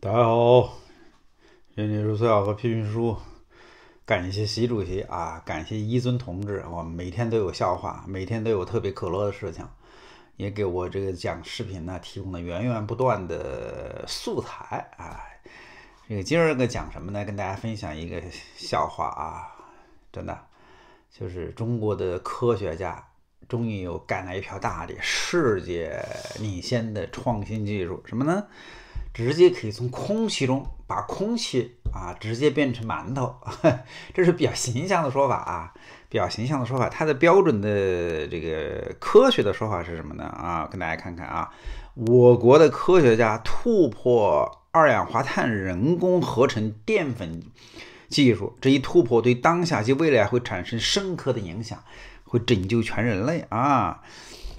大家好，这里是笑话和批评书，感谢习主席啊，感谢一尊同志，我每天都有笑话，每天都有特别可乐的事情，也给我这个讲视频呢提供了源源不断的素材啊。这个今儿个讲什么呢？跟大家分享一个笑话啊，真的，就是中国的科学家终于又干了一票大的，世界领先的创新技术什么呢？直接可以从空气中把空气啊直接变成馒头，这是比较形象的说法啊，比较形象的说法。它的标准的这个科学的说法是什么呢？啊，跟大家看看啊，我国的科学家突破二氧化碳人工合成淀粉技术，这一突破对当下及未来会产生深刻的影响，会拯救全人类啊。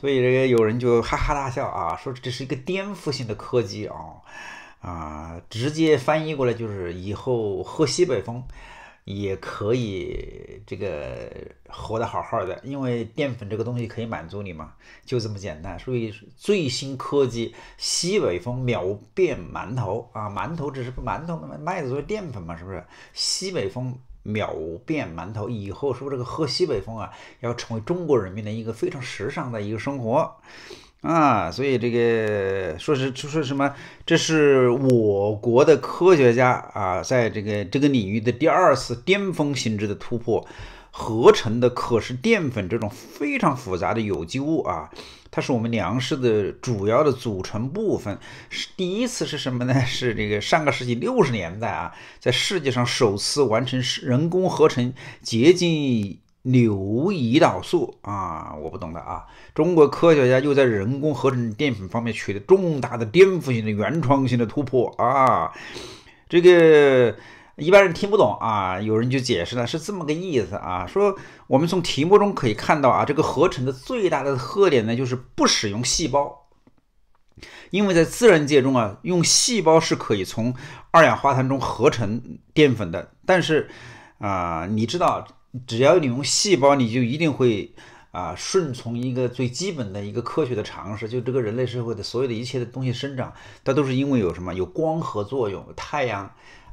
所以这个有人就哈哈大笑啊，说这是一个颠覆性的科技啊，啊，直接翻译过来就是以后喝西北风也可以这个活得好好的，因为淀粉这个东西可以满足你嘛，就这么简单。所以最新科技，西北风秒变馒头啊，馒头只是馒头麦子做淀粉嘛，是不是？西北风。秒变馒头以后，说这个喝西北风啊，要成为中国人民的一个非常时尚的一个生活啊，所以这个说是就说什么，这是我国的科学家啊，在这个这个领域的第二次巅峰性质的突破。合成的可是淀粉这种非常复杂的有机物啊，它是我们粮食的主要的组成部分。是第一次是什么呢？是这个上个世纪六十年代啊，在世界上首次完成人工合成结晶牛胰岛素啊！我不懂的啊！中国科学家又在人工合成淀粉方面取得重大的颠覆性的原创性的突破啊！这个。一般人听不懂啊，有人就解释了，是这么个意思啊，说我们从题目中可以看到啊，这个合成的最大的特点呢，就是不使用细胞，因为在自然界中啊，用细胞是可以从二氧化碳中合成淀粉的，但是啊，你知道，只要你用细胞，你就一定会啊，顺从一个最基本的一个科学的常识，就这个人类社会的所有的一切的东西生长，它都是因为有什么，有光合作用，太阳。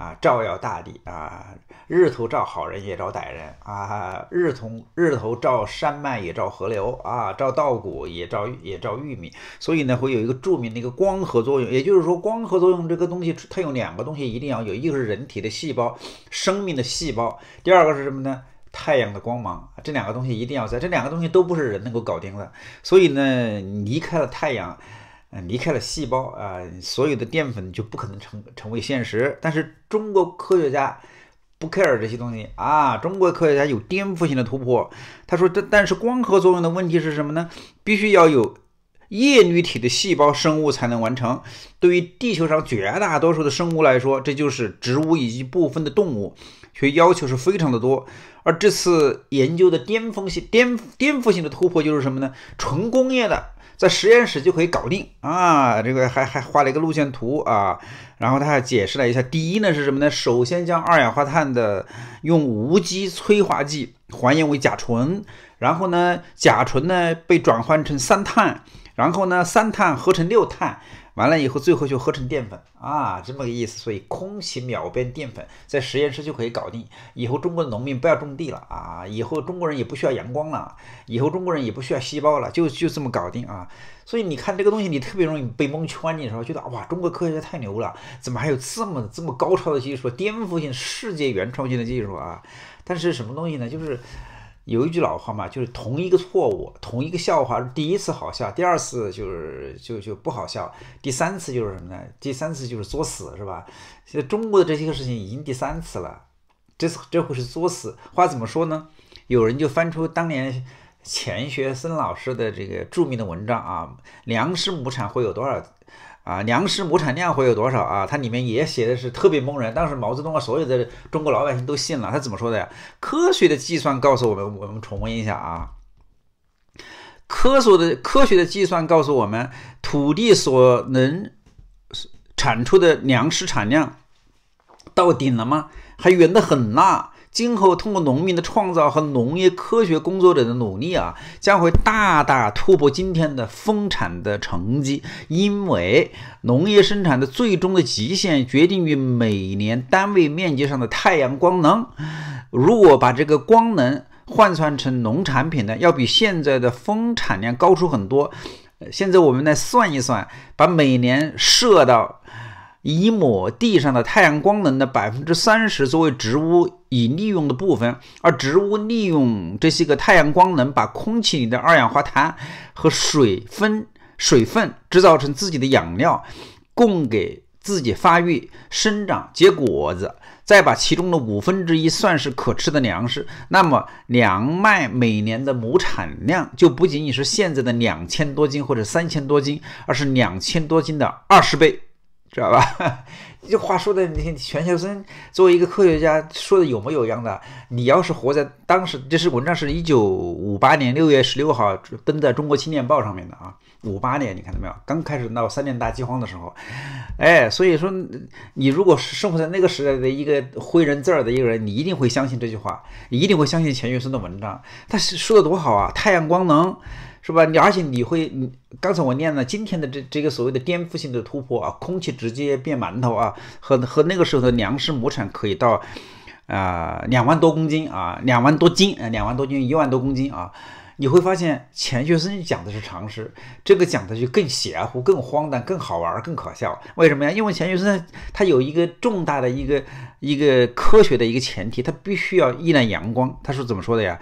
啊，照耀大地啊，日头照好人也照歹人啊，日从日头照山脉也照河流啊，照稻谷也照也照玉米，所以呢，会有一个著名的一个光合作用，也就是说，光合作用这个东西，它有两个东西一定要有，一个是人体的细胞，生命的细胞，第二个是什么呢？太阳的光芒，这两个东西一定要在，这两个东西都不是人能够搞定的，所以呢，离开了太阳。嗯，离开了细胞啊，所有的淀粉就不可能成成为现实。但是中国科学家不 care 这些东西啊，中国科学家有颠覆性的突破。他说，但但是光合作用的问题是什么呢？必须要有叶绿体的细胞生物才能完成。对于地球上绝大多数的生物来说，这就是植物以及部分的动物，所以要求是非常的多。而这次研究的颠覆性、颠颠覆性的突破就是什么呢？纯工业的。在实验室就可以搞定啊！这个还还画了一个路线图啊，然后他还解释了一下：第一呢是什么呢？首先将二氧化碳的用无机催化剂还原为甲醇，然后呢甲醇呢被转换成三碳，然后呢三碳合成六碳。完了以后，最后就合成淀粉啊，这么个意思。所以空气秒变淀粉，在实验室就可以搞定。以后中国的农民不要种地了啊，以后中国人也不需要阳光了，以后中国人也不需要细胞了，就就这么搞定啊。所以你看这个东西，你特别容易被蒙圈，你说觉得哇，中国科学家太牛了，怎么还有这么这么高超的技术，颠覆性、世界原创性的技术啊？但是什么东西呢？就是。有一句老话嘛，就是同一个错误，同一个笑话，第一次好笑，第二次就是就就不好笑，第三次就是什么呢？第三次就是作死，是吧？现在中国的这些个事情已经第三次了，这次这回是作死。话怎么说呢？有人就翻出当年钱学森老师的这个著名的文章啊，粮食亩产会有多少？啊，粮食亩产量会有多少啊？它里面也写的是特别蒙人。当时毛泽东啊，所有的中国老百姓都信了。他怎么说的呀？科学的计算告诉我们，我们重温一下啊。科学的科学的计算告诉我们，土地所能产出的粮食产量到顶了吗？还远得很呐。今后通过农民的创造和农业科学工作者的努力啊，将会大大突破今天的丰产的成绩。因为农业生产的最终的极限决定于每年单位面积上的太阳光能。如果把这个光能换算成农产品呢，要比现在的丰产量高出很多。现在我们来算一算，把每年设到。以亩地上的太阳光能的百分之三十作为植物以利用的部分，而植物利用这些个太阳光能，把空气里的二氧化碳和水分水分制造成自己的养料，供给自己发育生长结果子，再把其中的五分之一算是可吃的粮食，那么粮麦每年的亩产量就不仅仅是现在的两千多斤或者三千多斤，而是两千多斤的二十倍。知道吧？这 话说的，你看钱学森作为一个科学家，说的有模有样的。你要是活在当时，这是文章是一九五八年六月十六号登在《中国青年报》上面的啊，五八年你看到没有？刚开始闹三年大饥荒的时候，哎，所以说你如果生活在那个时代的一个会认字儿的一个人，你一定会相信这句话，一定会相信钱学森的文章。他是说的多好啊，太阳光能。是吧？你而且你会，刚才我念了今天的这这个所谓的颠覆性的突破啊，空气直接变馒头啊，和和那个时候的粮食亩产可以到，呃，两万多公斤啊，两万多斤，呃，两万多斤，一万多公斤啊，你会发现钱学森讲的是常识，这个讲的就更邪乎、更荒诞、更好玩、更可笑。为什么呀？因为钱学森他有一个重大的一个一个科学的一个前提，他必须要依赖阳光。他是怎么说的呀？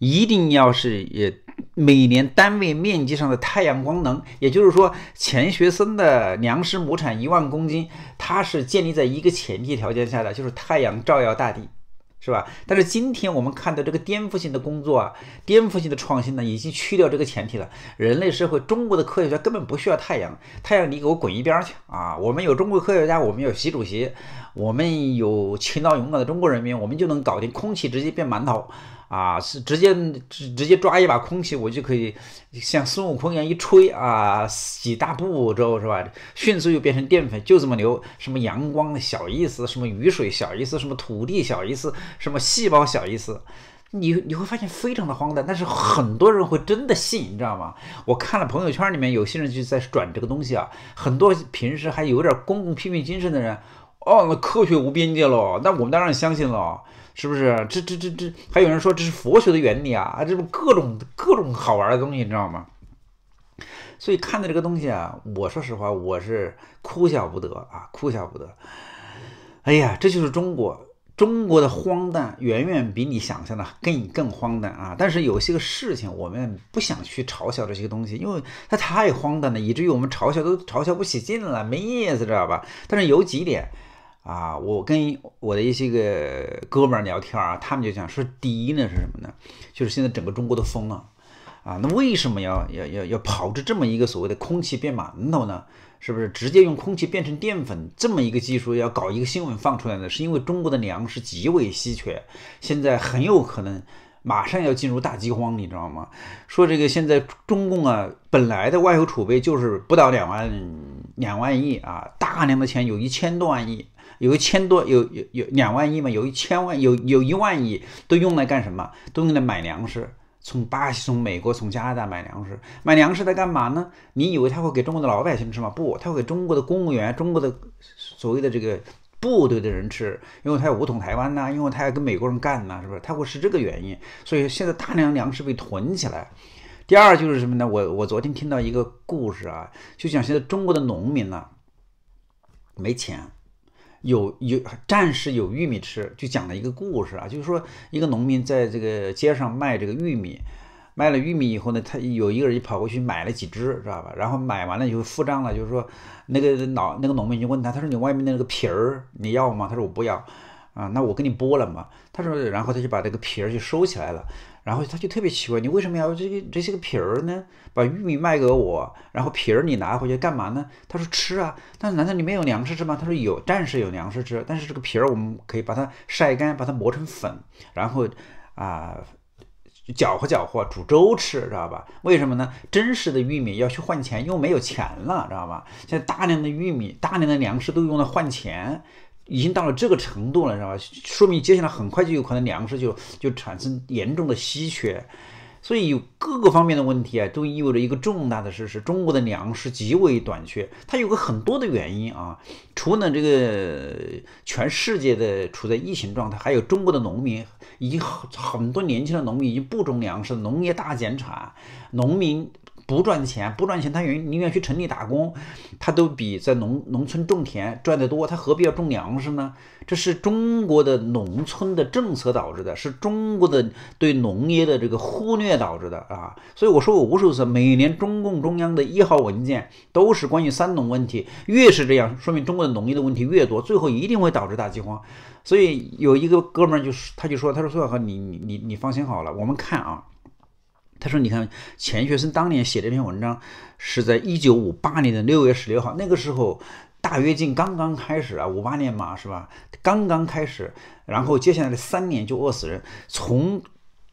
一定要是也。每年单位面积上的太阳光能，也就是说，钱学森的粮食亩产一万公斤，它是建立在一个前提条件下的，就是太阳照耀大地，是吧？但是今天我们看到这个颠覆性的工作啊，颠覆性的创新呢，已经去掉这个前提了。人类社会，中国的科学家根本不需要太阳，太阳你给我滚一边去啊！我们有中国科学家，我们有习主席，我们有勤劳勇敢的中国人民，我们就能搞定，空气直接变馒头。啊，是直接直直接抓一把空气，我就可以像孙悟空一样一吹啊，几大步骤是吧？迅速又变成淀粉，就这么牛？什么阳光小意思？什么雨水小意思？什么土地小意思？什么细胞小意思？你你会发现非常的荒诞，但是很多人会真的信，你知道吗？我看了朋友圈里面有些人就在转这个东西啊，很多平时还有点公共批评精神的人。哦，那科学无边界喽，那我们当然相信了，是不是？这、这、这、这，还有人说这是佛学的原理啊，这不各种各种好玩的东西，你知道吗？所以看的这个东西啊，我说实话，我是哭笑不得啊，哭笑不得。哎呀，这就是中国中国的荒诞，远远比你想象的更更荒诞啊！但是有些个事情，我们不想去嘲笑这些东西，因为它太荒诞了，以至于我们嘲笑都嘲笑不起劲了，没意思，知道吧？但是有几点。啊，我跟我的一些个哥们儿聊天啊，他们就讲说，第一呢是什么呢？就是现在整个中国都疯了，啊，那为什么要要要要跑着这么一个所谓的空气变馒头呢？是不是直接用空气变成淀粉这么一个技术要搞一个新闻放出来呢？是因为中国的粮食极为稀缺，现在很有可能马上要进入大饥荒，你知道吗？说这个现在中共啊，本来的外汇储备就是不到两万两万亿啊，大量的钱有一千多万亿。有一千多，有有有两万亿嘛？有一千万，有有一万亿都用来干什么？都用来买粮食，从巴西、从美国、从加拿大买粮食。买粮食在干嘛呢？你以为他会给中国的老百姓吃吗？不，他会给中国的公务员、中国的所谓的这个部队的人吃，因为他要武统台湾呐，因为他要跟美国人干呐，是不是？他会是这个原因。所以现在大量粮食被囤起来。第二就是什么呢？我我昨天听到一个故事啊，就讲现在中国的农民呐没钱。有有战士有玉米吃，就讲了一个故事啊，就是说一个农民在这个街上卖这个玉米，卖了玉米以后呢，他有一个人就跑过去买了几只，知道吧？然后买完了以后付账了，就是说那个老那个农民就问他，他说你外面那个皮儿你要吗？他说我不要。啊，那我给你剥了嘛。他说，然后他就把这个皮儿就收起来了。然后他就特别奇怪，你为什么要这些这些个皮儿呢？把玉米卖给我，然后皮儿你拿回去干嘛呢？他说吃啊。但是难道你没有粮食吃吗？他说有，暂时有粮食吃。但是这个皮儿我们可以把它晒干，把它磨成粉，然后啊，搅和搅和煮粥吃，知道吧？为什么呢？真实的玉米要去换钱，又没有钱了，知道吧？现在大量的玉米、大量的粮食都用来换钱。已经到了这个程度了，知道吧？说明接下来很快就有可能粮食就就产生严重的稀缺，所以有各个方面的问题啊，都意味着一个重大的事实：中国的粮食极为短缺。它有个很多的原因啊，除了这个全世界的处在疫情状态，还有中国的农民已经很很多年轻的农民已经不种粮食，农业大减产，农民。不赚钱，不赚钱，他愿宁愿去城里打工，他都比在农农村种田赚得多，他何必要种粮食呢？这是中国的农村的政策导致的，是中国的对农业的这个忽略导致的啊！所以我说过无数次，每年中共中央的一号文件都是关于三农问题，越是这样，说明中国的农业的问题越多，最后一定会导致大饥荒。所以有一个哥们儿就是，他就说，他说苏小河，你你你你放心好了，我们看啊。他说：“你看，钱学森当年写这篇文章是在一九五八年的六月十六号，那个时候大跃进刚刚开始啊，五八年嘛，是吧？刚刚开始，然后接下来的三年就饿死人。从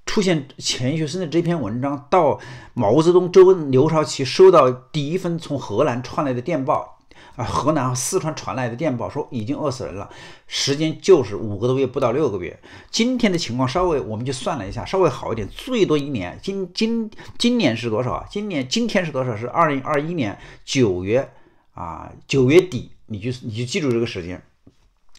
出现钱学森的这篇文章到毛泽东、周恩、刘少奇收到第一封从荷兰传来的电报。”河南、四川传来的电报说，已经饿死人了。时间就是五个多月，不到六个月。今天的情况稍微，我们就算了一下，稍微好一点，最多一年。今今今年是多少？啊？今年今天是多少？是二零二一年九月啊，九月底，你就你就记住这个时间。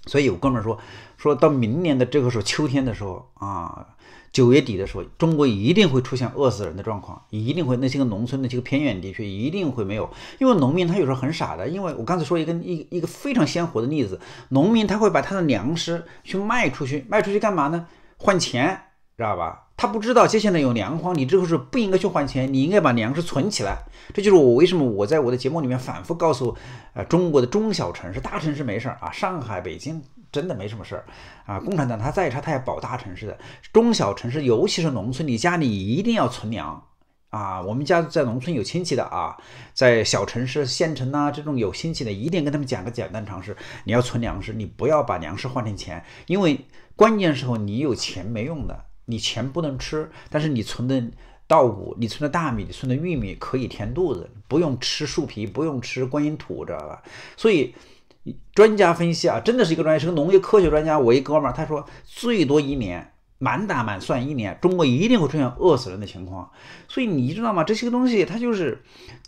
所以有哥们说，说到明年的这个时候，秋天的时候啊。九月底的时候，中国一定会出现饿死人的状况，一定会。那些个农村，那些个偏远地区，一定会没有。因为农民他有时候很傻的。因为我刚才说一个一一个非常鲜活的例子，农民他会把他的粮食去卖出去，卖出去干嘛呢？换钱，知道吧？他不知道接下来有粮荒，你这个是不应该去换钱，你应该把粮食存起来。这就是我为什么我在我的节目里面反复告诉，呃，中国的中小城市、大城市没事儿啊，上海、北京。真的没什么事儿啊！共产党他再差，他也保大城市的中小城市，尤其是农村，你家里一定要存粮啊！我们家在农村有亲戚的啊，在小城市、县城呐这种有亲戚的，一定跟他们讲个简单常识：你要存粮食，你不要把粮食换成钱，因为关键时候你有钱没用的，你钱不能吃，但是你存的稻谷、你存的大米、你存的玉米可以填肚子，不用吃树皮，不用吃观音土，知道吧？所以。专家分析啊，真的是一个专家，是个农业科学专家。我一哥们儿，他说最多一年，满打满算一年，中国一定会出现饿死人的情况。所以你知道吗？这些个东西它就是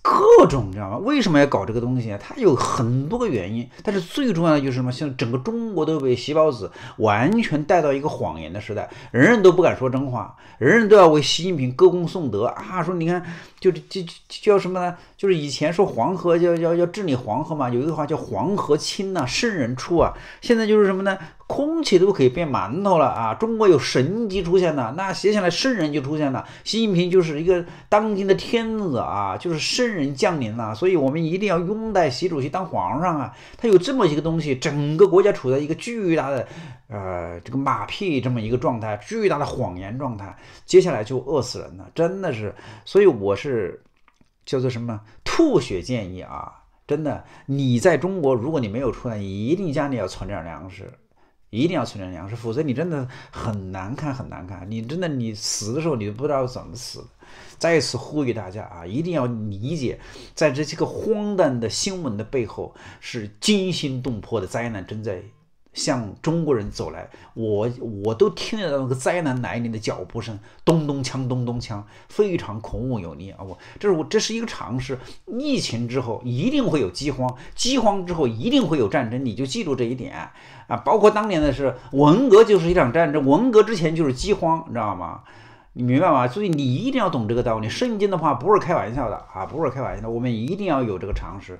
各种，你知道吗？为什么要搞这个东西啊？它有很多个原因，但是最重要的就是什么？像整个中国都被习包子完全带到一个谎言的时代，人人都不敢说真话，人人都要为习近平歌功颂德啊！说你看，就就叫什么呢？就是以前说黄河要要要治理黄河嘛，有一个话叫黄河清呐，圣人出啊！现在就是什么呢？空气都可以变馒头了啊！中国有神级出现了，那写下来圣人就出现了，习近平就是一个。当今的天子啊，就是圣人降临了，所以我们一定要拥戴习主席当皇上啊！他有这么一个东西，整个国家处在一个巨大的，呃，这个马屁这么一个状态，巨大的谎言状态。接下来就饿死人了，真的是。所以我是叫做什么？吐血建议啊！真的，你在中国，如果你没有出来，你一定家里要存点粮食，一定要存点粮食，否则你真的很难看，很难看。你真的，你死的时候你都不知道怎么死。再次呼吁大家啊，一定要理解，在这些个荒诞的新闻的背后，是惊心动魄的灾难正在向中国人走来。我我都听得到那个灾难来临的脚步声，咚咚锵，咚咚锵，非常恐怖有力啊！我这是我这是一个常识，疫情之后一定会有饥荒，饥荒之后一定会有战争。你就记住这一点啊！包括当年的是文革，就是一场战争，文革之前就是饥荒，你知道吗？你明白吗？所以你一定要懂这个道理。圣经的话不是开玩笑的啊，不是开玩笑的。我们一定要有这个常识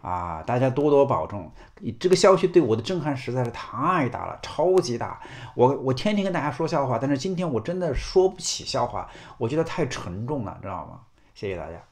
啊，大家多多保重。这个消息对我的震撼实在是太大了，超级大。我我天天跟大家说笑话，但是今天我真的说不起笑话，我觉得太沉重了，知道吗？谢谢大家。